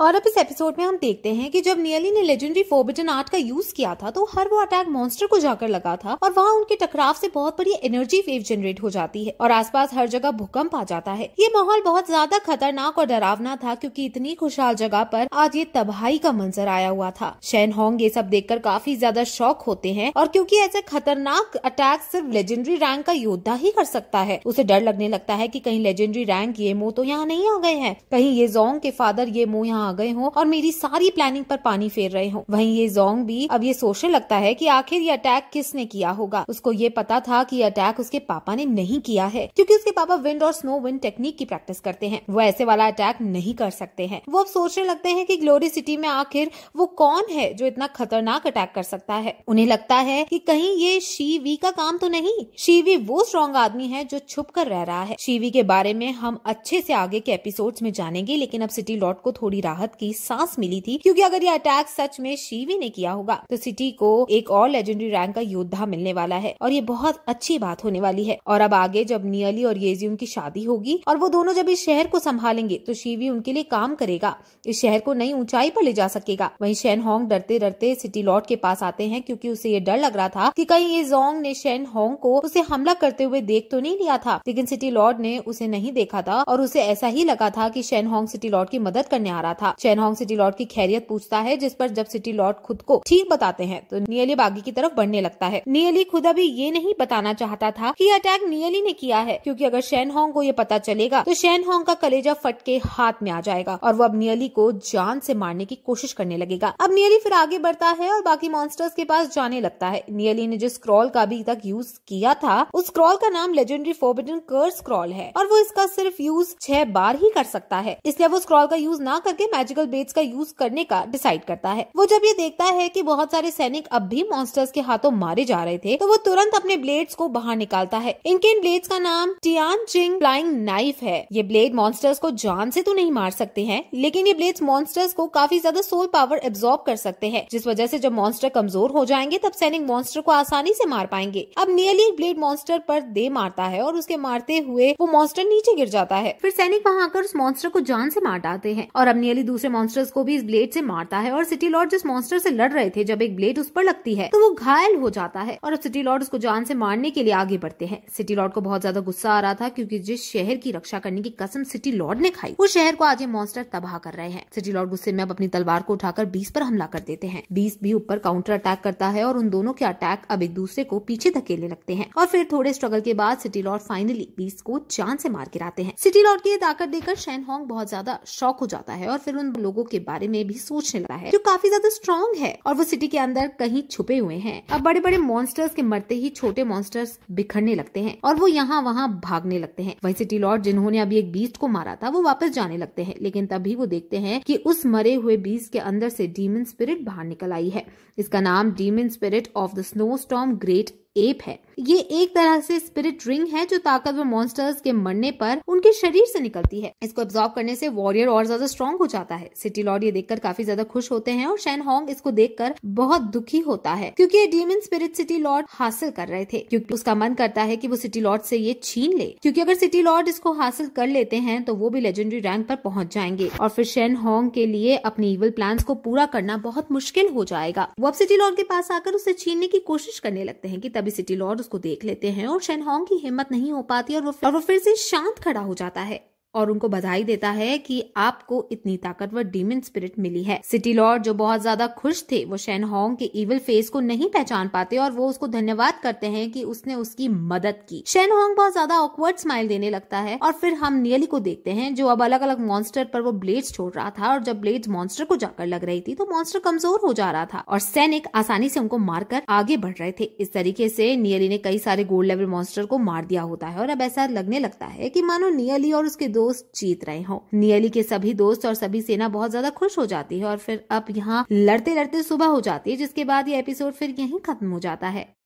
और अब इस एपिसोड में हम देखते हैं कि जब नियली ने लेजेंडरी फोर्बिडन आर्ट का यूज किया था तो हर वो अटैक मॉन्स्टर को जाकर लगा था और वहाँ उनके टकराव से बहुत बड़ी एनर्जी वेव जनरेट हो जाती है और आसपास हर जगह भूकंप आ जाता है ये माहौल बहुत ज्यादा खतरनाक और डरावना था क्योंकि इतनी खुशहाल जगह पर आज ये तबाही का मंजर आया हुआ था शैन होंग ये सब देखकर काफी ज्यादा शौक होते हैं और क्यूँकी ऐसे खतरनाक अटैक सिर्फ लेजेंडरी रैंक का योद्धा ही कर सकता है उसे डर लगने लगता है की कहीं लेजेंडरी रैंक ये मोह तो यहाँ नहीं आ गए हैं कहीं ये जोंग के फादर ये मोह यहाँ यहाँ आ गए हों और मेरी सारी प्लानिंग पर पानी फेर रहे हों वहीं ये जोंग भी अब ये सोचने लगता है कि आखिर ये अटैक किसने किया होगा उसको ये पता था कि अटैक उसके पापा ने नहीं किया है क्योंकि उसके पापा विंड और स्नो विंड टेक्निक की प्रैक्टिस करते हैं वो ऐसे वाला अटैक नहीं कर सकते हैं वो अब सोचने लगते हैं कि ग्लोरी सिटी में आखिर वो कौन है जो इतना खतरनाक अटैक कर सकता है उन्हें लगता है कि कहीं ये शीवी का काम तो नहीं शीवी वो स्ट्रॉन्ग आदमी है जो छुप कर रह रहा है शीवी के बारे में हम अच्छे से आगे के एपिसोड्स में जानेंगे लेकिन अब सिटी लॉट को थोड़ी राहत की सांस मिली थी क्योंकि अगर यह अटैक सच में शिवी ने किया होगा तो सिटी को एक और लेजेंडरी रैंक का योद्धा मिलने वाला है और ये बहुत अच्छी बात होने वाली है और अब आगे जब नियली और येजी उनकी शादी होगी और वो दोनों जब इस शहर को संभालेंगे तो शिवी उनके लिए काम करेगा इस शहर को नई ऊंचाई पर ले जा सकेगा वही शेन होंग डरते डरते सिटी लॉर्ड के पास आते हैं क्योंकि उसे ये डर लग रहा था की कहीं ये जोंग ने शेन होंग को उसे हमला करते हुए देख तो नहीं लिया था लेकिन सिटी लॉर्ड ने उसे नहीं देखा था और उसे ऐसा ही लगा था की शेन होंग सिटी लॉर्ड की मदद करने आ रहा था था शैनहोंग सिटी लॉर्ड की खैरियत पूछता है जिस पर जब सिटी लॉर्ड खुद को ठीक बताते हैं तो नियली बागी की तरफ बढ़ने लगता है नियली खुद अभी ये नहीं बताना चाहता था कि अटैक नियली ने किया है क्योंकि अगर शैनहोंग को ये पता चलेगा तो शैनहोंग का कलेजा फट के हाथ में आ जाएगा और वो अब नियली को जान से मारने की कोशिश करने लगेगा अब नियली फिर आगे बढ़ता है और बाकी मॉन्स्टर्स के पास जाने लगता है नियली ने जो स्क्रॉल का अभी तक यूज किया था उस स्क्रॉल का नाम लेजेंडरी फोर्बिडन कर स्क्रॉल है और वो इसका सिर्फ यूज छह बार ही कर सकता है इसलिए वो स्क्रॉल का यूज ना करके मैजिकल बेट्स का यूज करने का डिसाइड करता है वो जब ये देखता है कि बहुत सारे सैनिक अब भी मॉन्स्टर्स के हाथों मारे जा रहे थे तो वो तुरंत अपने ब्लेड्स को बाहर निकालता है इनके इन ब्लेड्स का नाम टियान चिंग फ्लाइंग नाइफ है ये ब्लेड मॉन्स्टर्स को जान से तो नहीं मार सकते हैं लेकिन ये ब्लेड्स मॉन्स्टर्स को काफी ज्यादा सोल पावर एब्जॉर्ब कर सकते हैं जिस वजह से जब मॉन्स्टर कमजोर हो जाएंगे तब सैनिक मॉन्स्टर को आसानी से मार पाएंगे अब नियरली ब्लेड मॉन्स्टर पर दे मारता है और उसके मारते हुए वो मॉन्स्टर नीचे गिर जाता है फिर सैनिक वहाँ आकर उस मॉन्स्टर को जान से मार डालते हैं और अब नियरली दूसरे मॉन्स्टर्स को भी इस ब्लेड से मारता है और सिटी लॉर्ड जिस मॉन्स्टर से लड़ रहे थे जब एक ब्लेड उस पर लगती है तो वो घायल हो जाता है और अब सिटी लॉर्ड उसको जान से मारने के लिए आगे बढ़ते हैं सिटी लॉर्ड को बहुत ज्यादा गुस्सा आ रहा था क्योंकि जिस शहर की रक्षा करने की कसम सिटी लॉर्ड ने खाई उस शहर को आज ये मॉन्स्टर तबाह कर रहे हैं सिटी लॉर्ड गुस्से में अब अपनी तलवार को उठाकर बीस पर हमला कर देते हैं बीस भी ऊपर काउंटर अटैक करता है और उन दोनों के अटैक अब एक दूसरे को पीछे धकेले लगते हैं और फिर थोड़े स्ट्रगल के बाद सिटी लॉर्ड फाइनली बीस को जान से मार गिराते हैं सिटी लॉर्ड की ताकत देकर शैन बहुत ज्यादा शौक हो जाता है और फिर आजकल उन लोगों के बारे में भी सोचने लगा है जो काफी ज्यादा स्ट्रॉन्ग है और वो सिटी के अंदर कहीं छुपे हुए हैं अब बड़े बड़े मॉन्स्टर्स के मरते ही छोटे मॉन्स्टर्स बिखरने लगते हैं और वो यहाँ वहाँ भागने लगते हैं वही सिटी लॉर्ड जिन्होंने अभी एक बीस्ट को मारा था वो वापस जाने लगते हैं लेकिन तभी वो देखते हैं कि उस मरे हुए बीस्ट के अंदर से डीमन स्पिरिट बाहर निकल आई है इसका नाम demon spirit of the snow storm great ape है ये एक तरह से स्पिरिट रिंग है जो ताकतवर मॉन्स्टर्स के मरने पर उनके शरीर से निकलती है इसको एब्जॉर्व करने से वॉरियर और ज्यादा स्ट्रॉन्ग हो जाता है सिटी लॉर्ड ये देखकर काफी ज्यादा खुश होते हैं और शैन हॉन्ग इसको देखकर बहुत दुखी होता है क्योंकि ये डीमन स्पिरिट सिटी लॉर्ड हासिल कर रहे थे क्योंकि उसका मन करता है की वो सिटी लॉर्ड से ये छीन ले क्योंकि अगर सिटी लॉर्ड इसको हासिल कर लेते हैं तो वो भी लेजेंडरी रैंक पर पहुंच जाएंगे और फिर शेन हॉन्ग के लिए अपने इवल प्लान को पूरा करना बहुत मुश्किल हो जाएगा वो अब सिटी लॉर्ड के पास आकर उसे छीनने की कोशिश करने लगते हैं की तभी सिटी लॉर्ड उसको देख लेते हैं और शेनहोंग की हिम्मत नहीं हो पाती और वो और वो फिर से शांत खड़ा हो जाता है और उनको बधाई देता है कि आपको इतनी ताकतवर डीमन स्पिरिट मिली है सिटी लॉर्ड जो बहुत ज्यादा खुश थे वो शेन हॉन्ग के इविल फेस को नहीं पहचान पाते और वो उसको धन्यवाद करते हैं कि उसने उसकी मदद की शेन हॉन्ग बहुत ज्यादा ऑकवर्ड स्माइल देने लगता है और फिर हम नियली को देखते हैं जो अब अलग अलग मॉन्स्टर पर वो ब्लेड छोड़ रहा था और जब ब्लेड मॉन्स्टर को जाकर लग रही थी तो मॉन्स्टर कमजोर हो जा रहा था और सैनिक आसानी से उनको मारकर आगे बढ़ रहे थे इस तरीके से नियली ने कई सारे गोल्ड लेवल मॉन्स्टर को मार दिया होता है और अब ऐसा लगने लगता है की मानो नियली और उसके दो दोस्त जीत रहे हो नियली के सभी दोस्त और सभी सेना बहुत ज्यादा खुश हो जाती है और फिर अब यहाँ लड़ते लड़ते सुबह हो जाती है जिसके बाद ये एपिसोड फिर यही खत्म हो जाता है